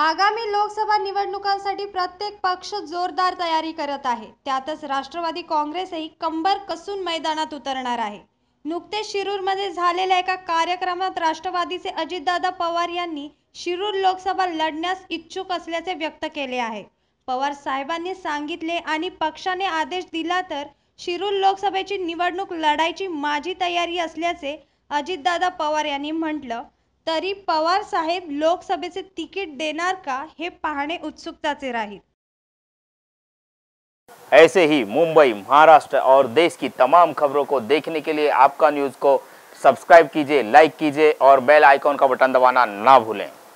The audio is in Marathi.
आगामी लोकसभा निवडणुकांसाठी प्रत्येक पक्ष जोरदार तयारी करत आहे त्यातच राष्ट्रवादी काँग्रेसही कंबर कसून मैदानात उतरणार आहे नुकतेच शिरूरमध्ये झालेल्या एका कार्यक्रमात राष्ट्रवादीचे अजितदादा पवार यांनी शिरूर लोकसभा लढण्यास इच्छुक असल्याचे व्यक्त केले आहे पवार साहेबांनी सांगितले आणि पक्षाने आदेश दिला तर शिरूर लोकसभेची निवडणूक लढायची माझी तयारी असल्याचे अजितदादा पवार यांनी म्हटलं तरी साहेब लोकसभेचे तिकीट देणार का हे पाहणे उत्सुकताचे राहील ऐसे ही मुंबई महाराष्ट्र और देश की तमाम खबरों को देखने के लिए आपका न्यूज़ को सब्सक्राइब कीजिए लाइक कीजिए और बेल आइकॉन का बटन दबाना ना भूलें